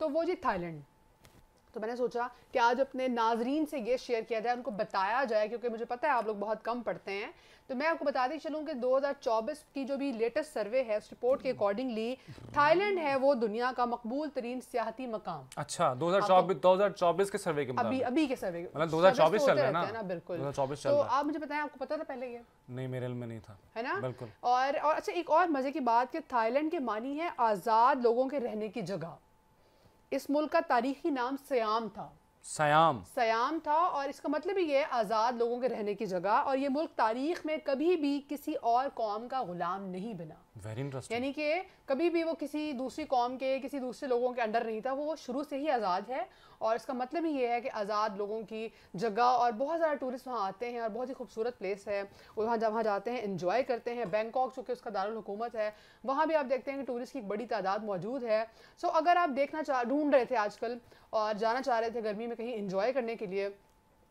तो वो जी थाईलैंड तो मैंने सोचा कि आज अपने नाजरीन से ये शेयर किया जाए उनको बताया जाए क्योंकि मुझे पता है आप लोग बहुत कम पढ़ते हैं तो मैं आपको बताती चलूँ कि 2024 की जो भी लेटेस्ट सर्वे है उस रिपोर्ट के अकॉर्डिंगली थाईलैंड है वो दुनिया का मकबूल तरीन सियाती मकाम अच्छा 2024 2024 के सर्वे के अभी अभी के सर्वे मतलब 2024 चल रहा है ना, ना बिल्कुल 2024 तो चल तो आप मुझे बताएं आपको पता था पहले ये नहीं मेरे में नहीं था है ना बिल्कुल और और अच्छा एक और मजे की बात कि थाईलैंड के मानी है आज़ाद लोगों के रहने की जगह इस मुल्क का तारीखी नाम सयाम था सयाम सयाम था और इसका मतलब ही ये आज़ाद लोगों के रहने की जगह और ये मुल्क तारीख में कभी भी किसी और कौम का ग़ुलाम नहीं बना वेरी यानी कि कभी भी वो किसी दूसरी कौम के किसी दूसरे लोगों के अंडर नहीं था वो शुरू से ही आज़ाद है और इसका मतलब ही ये है कि आज़ाद लोगों की जगह और बहुत सारे टूरिस्ट वहाँ आते हैं और बहुत ही खूबसूरत प्लेस है वहाँ जब वहाँ जाते हैं इन्जॉय करते हैं बैंकॉक चूँकि उसका दारकूमत है वहाँ भी आप देखते हैं कि टूरिस्ट की एक बड़ी तादाद मौजूद है सो अगर आप देखना चाह ढूँढ रहे थे आजकल और जाना चाह रहे थे गर्मी में कहीं इन्जॉय करने के लिए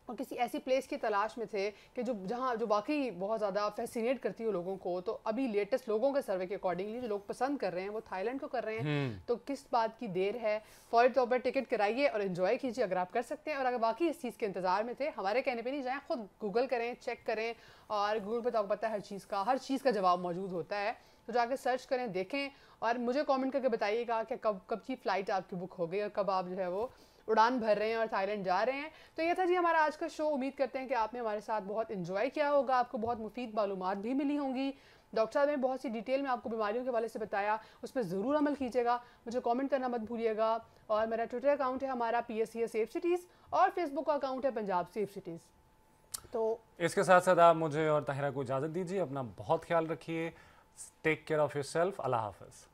और किसी ऐसी प्लेस की तलाश में थे कि जो जहाँ जो वाकई बहुत ज़्यादा फैसिनेट करती हो लोगों को तो अभी लेटेस्ट लोगों के सर्वे के अकॉर्डिंगली जो लोग पसंद कर रहे हैं वो थाईलैंड को कर रहे हैं हम्म। तो किस बात की देर है फौरी तौर पर टिकट कराइए और इन्जॉय कीजिए अगर आप कर सकते हैं और अगर वाकई इस चीज़ के इंतज़ार में थे हमारे कहने पर नहीं जाएँ खुद गूगल करें चेक करें और गूगल पर तो आपको पता है हर चीज़ का हर चीज़ का जवाब मौजूद होता है तो जाकर सर्च करें देखें और मुझे कॉमेंट करके बताइएगा कि कब कब की फ़्लाइट आपकी बुक हो गई और कब आप जो है वो उड़ान भर रहे हैं और थाईलैंड जा रहे हैं तो ये था जी हमारा आज का शो उम्मीद करते हैं कि आपने हमारे साथ बहुत इन्जॉय किया होगा आपको बहुत मुफीद मालूम भी मिली होंगी डॉक्टर साहब ने बहुत सी डिटेल में आपको बीमारियों के वाले से बताया उस पर ज़रूर अमल कीजिएगा मुझे कमेंट करना मत भूलिएगा और मेरा ट्विटर अकाउंट है हमारा P S C safe cities और फेसबुक का अकाउंट है पंजाब सेफ सिटीज़ तो इसके साथ साथ आप मुझे और तहरा को इजाज़त दीजिए अपना बहुत ख्याल रखिए take care of yourself अल्लाह हाफ